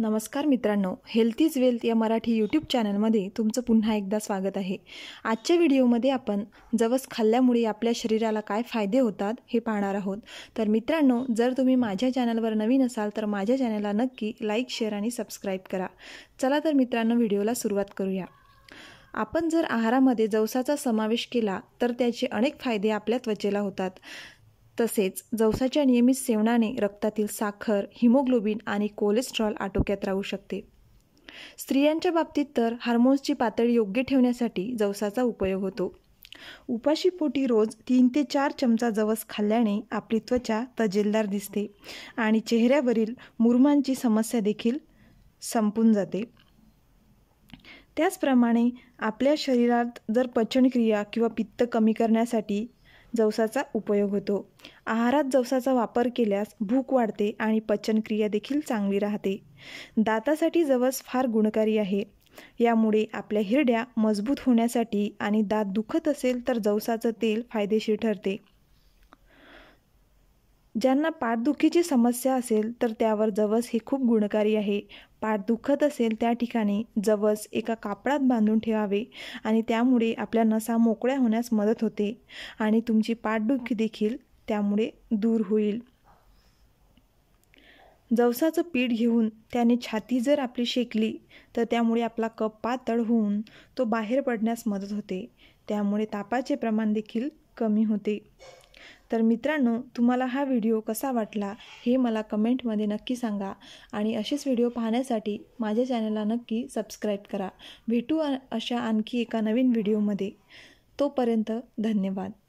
नमस्कार मित्रांनो health is wealth या मराठी यूट्यूब चॅनलमध्ये तुमचं पुन्हा एकदा स्वागत आहे आजच्या व्हिडिओमध्ये आपण जवस खाल्ल्यामुळे आपल्या शरीराला काय फायदे होतात हे पाहणार आहोत तर मित्रांनो जर तुम्ही माझ्या चॅनलवर नवीन असाल तर माझ्या चॅनलला नक्की लाईक शेअर आणि सबस्क्राईब करा चला तर मित्रांनो व्हिडिओला सुरुवात करूया आपण जर आहारामध्ये जवसाचा समावेश केला तर त्याचे अनेक फायदे आपल्या त्वचेला होतात तसेच जवसाच्या नियमित सेवनाने रक्तातील साखर हिमोग्लोबिन आणि कोलेस्ट्रॉल आटोक्यात राहू शकते स्त्रियांच्या बाबतीत तर हार्मोन्सची पातळी योग्य ठेवण्यासाठी जवसाचा उपयोग होतो उपाशी पोटी रोज तीन ते चार चमचा जवस खाल्ल्याने आपली त्वचा तजेलदार दिसते आणि चेहऱ्यावरील मुरमांची समस्या देखील संपून जाते त्याचप्रमाणे आपल्या शरीरात जर पचनक्रिया किंवा पित्त कमी करण्यासाठी जवसाचा उपयोग होतो आहारात जवसाचा वापर केल्यास भूक वाढते आणि पचनक्रिया देखील चांगली राहते दातासाठी जवस फार गुणकारी आहे यामुळे आपल्या हिरड्या मजबूत होण्यासाठी आणि दात दुखत असेल तर जवसाचं तेल फायदेशीर ठरते ज्यांना पाठदुखीची समस्या असेल तर त्यावर जवस हे खूप गुणकारी आहे पाठ दुखत असेल त्या ठिकाणी जवस एका कापडात बांधून ठेवावे आणि त्यामुळे आपल्या नसा मोकळ्या होण्यास मदत होते आणि तुमची पाठदुखी देखील त्यामुळे दूर होईल जवसाचं पीठ घेऊन त्याने छाती जर आपली शेकली तर त्यामुळे आपला कप पातळ होऊन तो बाहेर पडण्यास मदत होते त्यामुळे तापाचे प्रमाण देखील कमी होते तर मित्रांनो तुम्हाला हा व्हिडिओ कसा वाटला हे मला कमेंटमध्ये नक्की सांगा आणि असेच व्हिडिओ पाहण्यासाठी माझ्या चॅनलला नक्की सबस्क्राईब करा भेटू अशा आणखी एका नवीन व्हिडिओमध्ये तोपर्यंत धन्यवाद